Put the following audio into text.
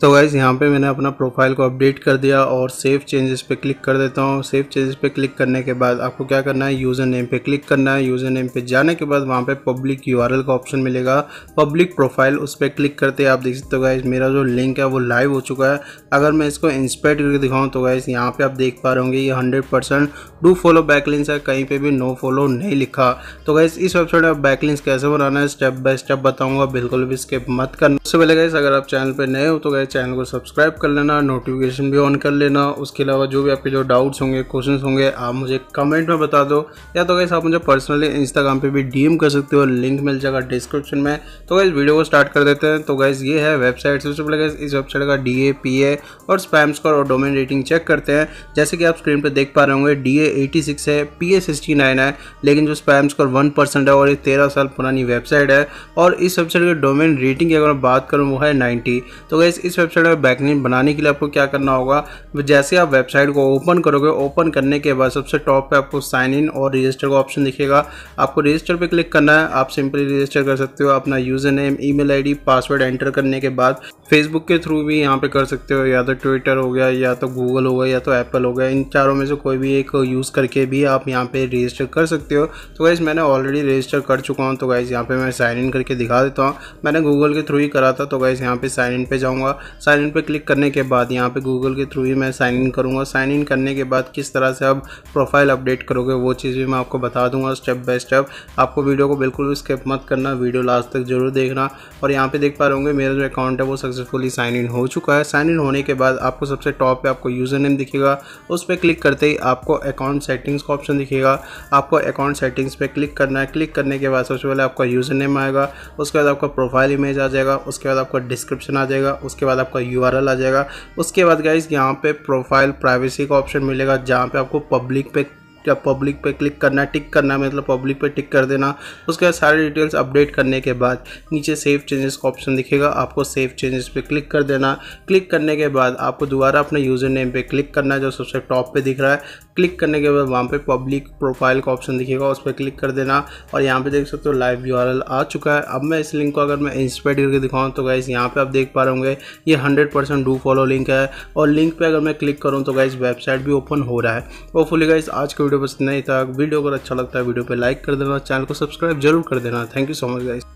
तो गाइज़ यहाँ पे मैंने अपना प्रोफाइल को अपडेट कर दिया और सेव चेंजेस पे क्लिक कर देता हूँ सेव चेंजेस पे क्लिक करने के बाद आपको क्या करना है यूज़र नेम पे क्लिक करना है यूज़र नेम पे जाने के बाद वहाँ पे पब्लिक यूआरएल का ऑप्शन मिलेगा पब्लिक प्रोफाइल उस पर क्लिक करते आप देख सकते हो गाइज़ मेरा जो लिंक है वो लाइव हो चुका है अगर मैं इसको इंस्पेक्ट करके दिखाऊँ तो गाइज़ यहाँ पर आप देख पा रहे होंगे ये hundred percent do follow backlinks है कहीं पर भी नो फॉलो नहीं लिखा तो गाइज़ इस वेबसाइट में आप कैसे बनाना है स्टेप बाय स्टेप बताऊँगा बिल्कुल भी स्किप मत करना उससे पहले गाइज़ अगर आप चैनल पर नए हो तो गए चैनल को सब्सक्राइब कर लेना नोटिफिकेशन भी ऑन कर लेना उसके अलावा जो भी आपके जो डाउट्स होंगे क्वेश्चंस होंगे आप मुझे कमेंट में बता दो या तो गैस आप मुझे पर्सनली इंस्टाग्राम पे भी डीएम कर सकते हो लिंक मिल जाएगा डिस्क्रिप्शन में तो गैस वीडियो को स्टार्ट कर देते हैं तो गैस ये है वेबसाइट सबसे पहले गैस इस वेबसाइट का डी ए पी ए और स्पैम स्कोर और डोमेन रेटिंग चेक करते हैं जैसे कि आप स्क्रीन पर देख पा रहे होंगे डी ए एटी सिक्स है पी ए सिक्सटी नाइन है लेकिन जो स्पैम स्कोर वन परसेंट है और ये तेरह साल पुरानी वेबसाइट है और इस वेबसाइट की डोमेन रेटिंग की अगर मैं बात करूँ वो है नाइन्टी तो गैस इस वेबसाइट में बैकलिंक बनाने के लिए आपको क्या करना होगा जैसे आप वेबसाइट को ओपन करोगे ओपन करने के बाद सबसे टॉप पे आपको साइन इन और रजिस्टर का ऑप्शन दिखेगा आपको रजिस्टर पे क्लिक करना है आप सिंपली रजिस्टर कर सकते हो अपना user name e mail password enter करने के बाद फेसबुक के थ्रू भी यहाँ पे कर सकते हो या तो ट्विटर हो गया या तो गूगल हो गया या तो एप्पल हो गया इन चारों में से कोई भी एक यूज़ करके भी आप यहाँ पे रजिस्टर कर सकते हो तो गाइज़ मैंने ऑलरेडी रजिस्टर कर चुका हूँ तो गाइज़ यहाँ पे मैं साइन इन करके दिखा देता हूँ मैंने गूगल के थ्रू ही करा था तो गाइज़ यहाँ पे साइन इन पे जाऊँगा साइन इन पर क्लिक करने के बाद यहाँ पे गूगल के थ्रू ही मैं साइन इन करूँगा साइन इन करने के बाद किस तरह से आप प्रोफाइल अपडेट करोगे वो चीज़ भी मैं आपको बता दूंगा स्टेप बाय स्टेप आपको वीडियो को बिल्कुल स्किप मत करना वीडियो लास्ट तक जरूर देखना और यहाँ पे देख पा रहे होंगे मेरा जो अकाउंट है वो सक्सेसफुली साइन इन हो चुका है साइन इन होने के बाद आपको सबसे टॉप पे आपको यूज़र नेम दिखेगा उस पर क्लिक करते ही आपको अकाउंट सेटिंग्स का ऑप्शन दिखेगा आपको अकाउंट सेटिंग्स पर क्लिक करना है क्लिक करने के बाद सबसे पहले आपका यूज़र नेम आएगा उसके बाद आपका प्रोफाइल इमेज आ जाएगा उसके बाद आपका डिस्क्रिप्शन आ जाएगा उसके बाद आपका यू आ जाएगा उसके बाद गाइज यहाँ पे प्रोफाइल प्राइवेसी का ऑप्शन मिलेगा जहाँ पे आपको पब्लिक पे क्या पब्लिक पे क्लिक करना टिक करना मतलब पब्लिक पे टिक कर देना उसके बाद सारे डिटेल्स अपडेट करने के बाद नीचे सेव चेंजेस का ऑप्शन दिखेगा आपको सेव चेंजेस पे क्लिक कर देना क्लिक करने के बाद आपको दोबारा अपने यूज़र नेम पे क्लिक करना जो सबसे टॉप पे दिख रहा है क्लिक करने के बाद वहाँ पर पब्लिक प्रोफाइल का ऑप्शन दिखेगा उस पर क्लिक कर देना और यहाँ पे देख सकते हो लाइव यू आ चुका है अब मैं इस लिंक को अगर मैं इंस्पेक्ट करके दिखाऊँ तो गाइज़ यहाँ पे आप देख पा रहे होंगे ये hundred percent do follow link है और लिंक पर अगर मैं क्लिक करूँ तो गाइज़ वेबसाइट भी ओपन हो रहा है वो फुली गाइज आज के वीडियो वीडियो पसंद नहीं था वीडियो अगर अच्छा लगता है वीडियो पे लाइक कर देना चैनल को सब्सक्राइब जरूर कर देना thank you so much guys